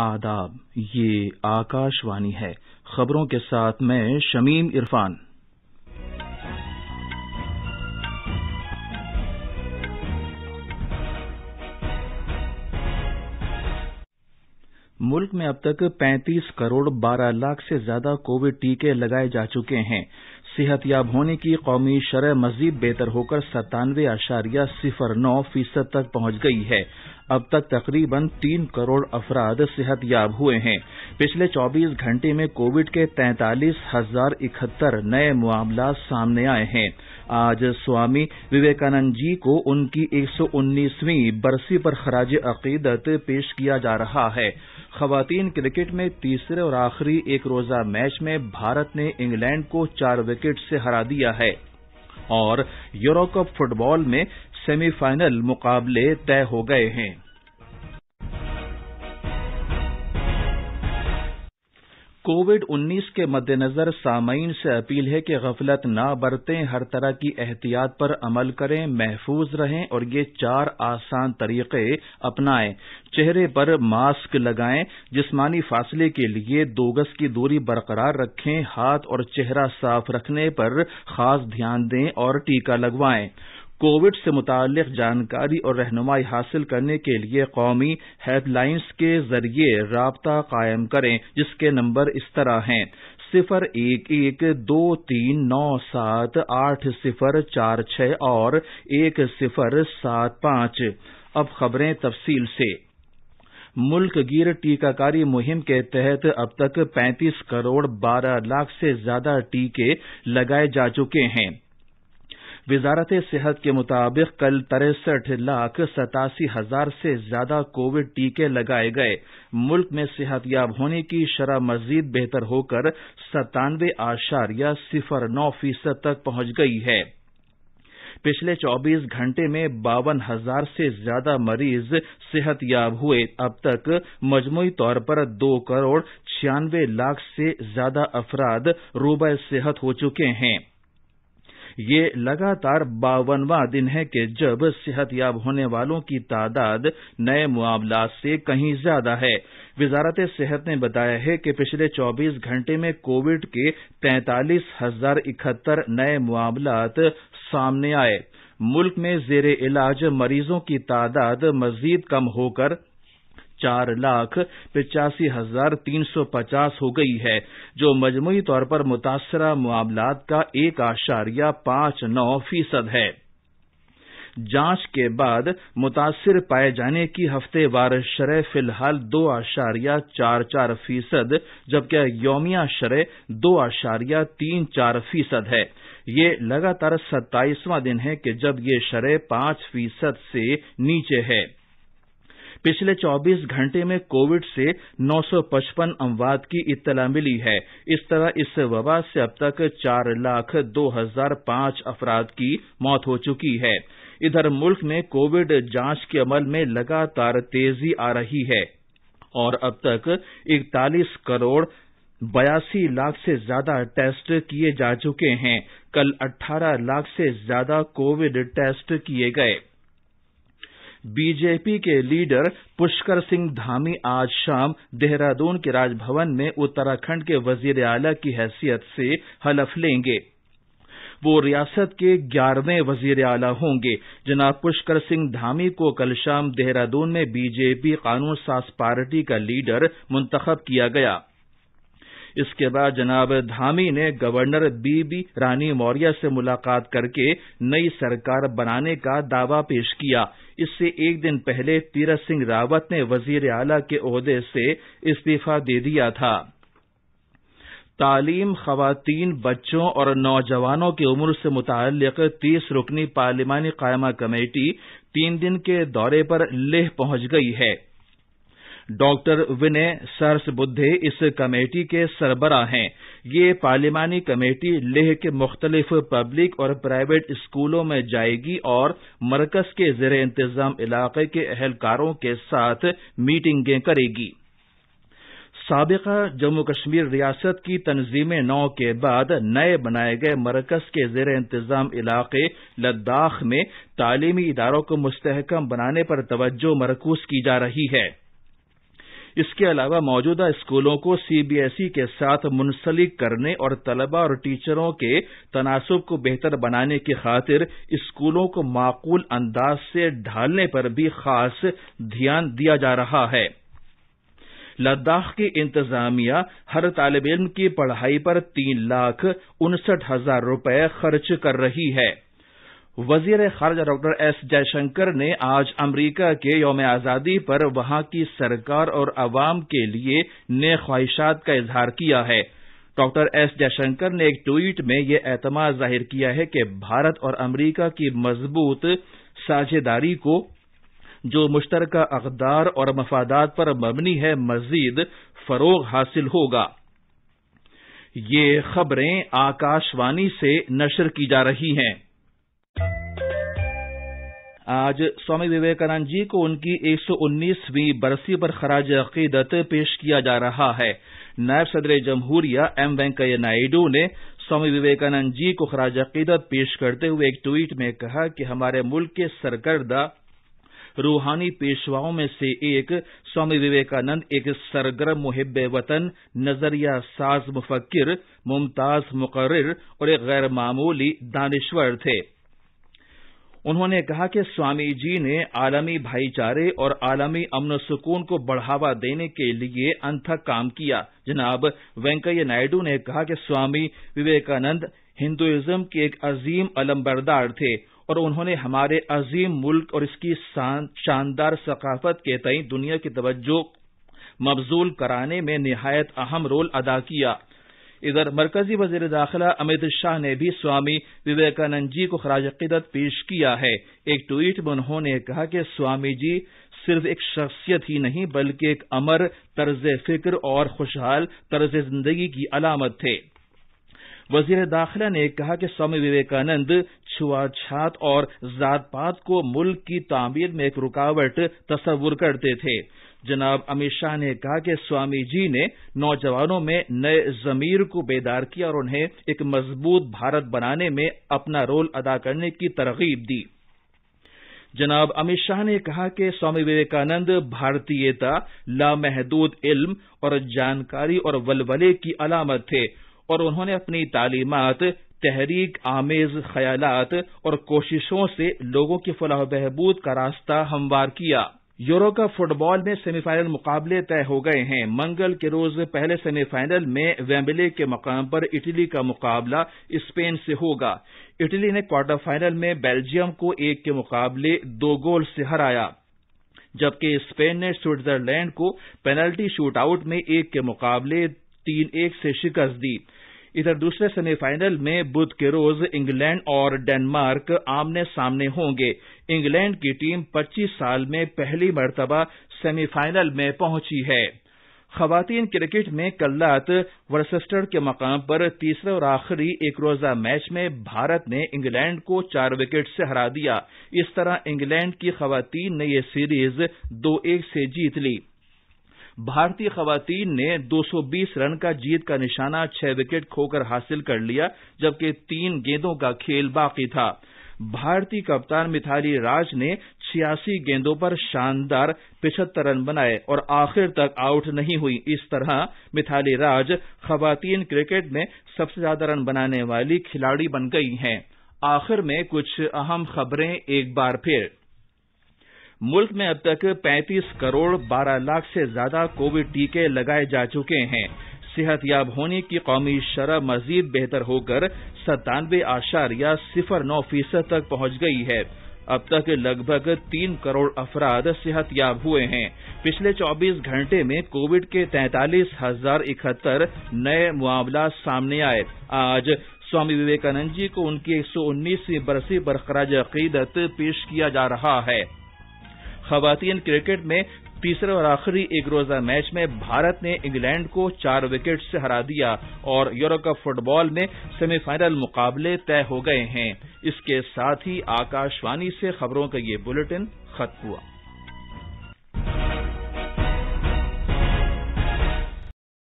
आदाब ये आकाशवाणी है खबरों के साथ मैं शमीम इरफान मुल्क में अब तक 35 करोड़ 12 लाख से ज्यादा कोविड टीके लगाए जा चुके हैं सेहत याब होने की कौमी शरह मजीद बेहतर होकर सत्तानवे आशारिया सिफर नौ फीसद तक पहुंच गई है अब तक तकरीबन तीन करोड़ अफराद याब हुए हैं पिछले 24 घंटे में कोविड के तैंतालीस हजार इकहत्तर नए मामला सामने आए हैं आज स्वामी विवेकानंद जी को उनकी 119वीं बरसी पर खराज अकीदत पेश किया जा रहा है खवतीन क्रिकेट में तीसरे और आखिरी एक रोजा मैच में भारत ने इंग्लैंड को चार विकेट से हरा दिया है और यूरोकप फुटबॉल में सेमीफाइनल मुकाबले तय हो गए हैं कोविड उन्नीस के मद्देनजर सामयीन से अपील है कि गफलत न बरतें हर तरह की एहतियात पर अमल करें महफूज रहें और ये चार आसान तरीके अपनाएं चेहरे पर मास्क लगाएं जिस्मानी फासले के लिए दो गज की दूरी बरकरार रखें हाथ और चेहरा साफ रखने पर खास ध्यान दें और टीका लगवाएं कोविड से मुतक़ जानकारी और रहनुमाई हासिल करने के लिए कौमी हेल्पलाइंस के जरिए रबता कायम करें जिसके नंबर इस तरह हैं सिफर एक एक दो तीन नौ सात आठ सिफर चार छः और एक सिफर सात पांच अब खबरें तफसील से गिर टीकाकारी मुहिम के तहत अब तक 35 करोड़ 12 लाख से ज्यादा टीके लगाए जा चुके हैं वजारत सेहत के मुताबिक कल तिरसठ लाख सतासी हजार से ज्यादा कोविड टीके लगाए गए मुल्क में सेहतयाब होने की शरह मजीद बेहतर होकर सतानवे या सिफर नौ फीसद तक पहुंच गई है पिछले 24 घंटे में बावन हजार से ज्यादा मरीज सेहतयाब हुए अब तक मजमू तौर पर दो करोड़ छियानवे लाख से ज्यादा अफराद रूबा सेहत हो चुके हैं ये लगातार बावनवा दिन है कि जब सेहत याब होने वालों की तादाद नए मामला से कहीं ज्यादा है वजारत सेहत ने बताया है कि पिछले 24 घंटे में कोविड के तैंतालीस हजार इकहत्तर नए मामला सामने आए मुल्क में जेर इलाज मरीजों की तादाद मजीद कम होकर चार लाख पिचासी हजार तीन सौ पचास हो गई है जो मजमू तौर पर मुतासरा मामला का एक आशारिया पांच नौ फीसद है जांच के बाद मुतासर पाए जाने की हफ्तेवार शरह फिलहाल दो आशारिया चार चार फीसद जबकि यौमिया शरह दो आशारिया तीन चार फीसद है ये लगातार सत्ताईसवां दिन है कि जब ये शरह पांच फीसद से नीचे है पिछले चौबीस घंटे में कोविड से नौ सौ पचपन अमवात की इत्तला मिली है इस तरह इस वबा से अब तक चार लाख दो हजार पांच अफराद की मौत हो चुकी है इधर मुल्क में कोविड जांच के अमल में लगातार तेजी आ रही है और अब तक इकतालीस करोड़ बयासी लाख से ज्यादा टेस्ट किए जा चुके हैं कल 18 लाख से ज्यादा कोविड टेस्ट किए गए बीजेपी के लीडर पुष्कर सिंह धामी आज शाम देहरादून के राजभवन में उत्तराखंड के वजीर आला की हैसियत से हलफ लेंगे वो रियासत के ग्यारहवें वजीर आला होंगे जनाब पुष्कर सिंह धामी को कल शाम देहरादून में बीजेपी कानून सास पार्टी का लीडर मुंतखब किया गया है इसके बाद जनाब धामी ने गवर्नर बीबी रानी मौर्य से मुलाकात करके नई सरकार बनाने का दावा पेश किया इससे एक दिन पहले तीरथ सिंह रावत ने वजीर आला के अहदे से इस्तीफा दे दिया था तालीम खातन बच्चों और नौजवानों की उम्र से मुतक तीस रुकनी पार्लिमानी कायमा कमेटी तीन दिन के दौरे पर लेह पहुंच गई है डॉक्टर विनय सरसबुद्धे इस कमेटी के सरबरा हैं ये पार्लियमानी कमेटी लेह के मुख्तलिफ पब्लिक और प्राइवेट स्कूलों में जाएगी और मरकज के जेर इंतजाम इलाके के अहलकारों के साथ मीटिंगें करेगी सबका जम्मू कश्मीर रियासत की तनजीम नौ के बाद नए बनाए गए मरकज के जेर इंतजाम इलाके लद्दाख में तालीमी इदारों को मुस्तहकम बनाने पर तवज्जो मरकूज की जा रही है इसके अलावा मौजूदा स्कूलों को सीबीएसई के साथ मुंसलिक करने और तलबा और टीचरों के तनासब को बेहतर बनाने की खातिर स्कूलों को माकूल अंदाज से ढालने पर भी खास ध्यान दिया जा रहा है लद्दाख की इंतजामिया हर तालब इल्म की पढ़ाई पर तीन लाख उनसठ हजार रूपये खर्च कर रही है वजीर खारजा डॉक्टर एस जयशंकर ने आज अमरीका के योम आज़ादी पर वहां की सरकार और आवाम के लिए नए ख्वाहिशात का इजहार किया है डॉक्टर एस जयशंकर ने एक ट्वीट में यह एतमाद जाहिर किया है कि भारत और अमरीका की मजबूत साझेदारी को जो मुश्तरक अकदार और मफादात पर मबनी है मजीद फरोग हासिल होगा ये खबरें आकाशवाणी से नशर की जा रही हैं आज स्वामी विवेकानंद जी को उनकी 119वीं बरसी पर खराज अकीदत पेश किया जा रहा है नायब सदर जमहूरिया एम वेंकैया नायडू ने स्वामी विवेकानंद जी को खराज अकीदत पेश करते हुए एक ट्वीट में कहा कि हमारे मुल्क के सरकर्दा रूहानी पेशवाओं में से एक स्वामी विवेकानंद एक सरगर्म मुहिब वतन नजरिया साज मुफक्र मुमताज मुकर्र और एक गैर मामूली दानश्वर थे उन्होंने कहा कि स्वामी जी ने आलमी भाईचारे और आलमी अमन सुकून को बढ़ावा देने के लिए अनथक काम किया जनाब वेंकैया नायडू ने कहा कि स्वामी विवेकानंद हिंदुइज्म के एक अजीम अलमबरदार थे और उन्होंने हमारे अजीम मुल्क और इसकी शानदार सकाफत के तई दुनिया की तवज्जो मबजूल कराने में निहायत अहम रोल अदा किया इधर मरकजी वजीर दाखिला अमित शाह ने भी स्वामी विवेकानंद जी को खराज अकीदत पेश किया है एक ट्वीट में उन्होंने कहा कि स्वामी जी सिर्फ एक शख्सियत ही नहीं बल्कि एक अमर तर्ज फिक्र और खुशहाल तर्ज जिंदगी की अलामत थे वजीर दाखिला ने कहा कि स्वामी विवेकानंद छुआछात और जात पात को मुल्क की तामीर में एक रुकावट तस्वुर करते थे जनाब अमित शाह ने कहा कि स्वामी जी ने नौजवानों में नए जमीर को बेदार किया और उन्हें एक मजबूत भारत बनाने में अपना रोल अदा करने की तरगीब दी जनाब अमित शाह ने कहा कि स्वामी विवेकानंद भारतीयता लामहदूद इल्म और जानकारी और वलवले की अलामत थे और उन्होंने अपनी तालीमत तहरीक आमेज ख्याल और कोशिशों से लोगों की फलाह बहबूद का रास्ता हमवार किया यूरो कप फुटबॉल में सेमीफाइनल मुकाबले तय हो गए हैं मंगल के रोज पहले सेमीफाइनल में वेम्बले के मकाम पर इटली का मुकाबला स्पेन से होगा इटली ने क्वार्टर फाइनल में बेल्जियम को एक के मुकाबले दो गोल से हराया जबकि स्पेन ने स्विट्जरलैंड को पेनल्टी शूटआउट में एक के मुकाबले तीन एक से शिकस्त दी इधर दूसरे सेमीफाइनल में बुध के रोज इंग्लैंड और डेनमार्क आमने सामने होंगे इंग्लैंड की टीम 25 साल में पहली मरतबा सेमीफाइनल में पहुंची है खातन क्रिकेट में कल रात वर्सेस्टर के मकाम पर तीसरे और आखिरी एक रोजा मैच में भारत ने इंग्लैंड को चार विकेट से हरा दिया इस तरह इंग्लैंड की खातन ने यह सीरीज दो एक से जीत ली भारतीय खवतान ने 220 रन का जीत का निशाना छह विकेट खोकर हासिल कर लिया जबकि तीन गेंदों का खेल बाकी था भारतीय कप्तान मिथाली राज ने छियासी गेंदों पर शानदार पिछहत्तर रन बनाए और आखिर तक आउट नहीं हुई इस तरह मिथाली राज खीन क्रिकेट में सबसे ज्यादा रन बनाने वाली खिलाड़ी बन गई हैं आखिर में कुछ अहम खबरें एक बार फिर मुल्क में अब तक 35 करोड़ 12 लाख से ज्यादा कोविड टीके लगाए जा चुके हैं याब होने की कौमी शरह मजीद बेहतर होकर सत्तानवे या सिफर नौ फीसद तक पहुंच गई है अब तक लगभग तीन करोड़ अफराद याब हुए हैं पिछले 24 घंटे में कोविड के तैंतालीस हजार इकहत्तर नए मामला सामने आए आज स्वामी विवेकानंद जी को उनकी उन्नीसवीं बरसी पर अकीदत पेश किया जा रहा है खवतिन क्रिकेट में तीसरे और आखिरी एक रोजा मैच में भारत ने इंग्लैंड को चार विकेट से हरा दिया और यूरो कप फुटबॉल में सेमीफाइनल मुकाबले तय हो गए हैं इसके साथ ही आकाशवाणी से खबरों का ये बुलेटिन खत्म हुआ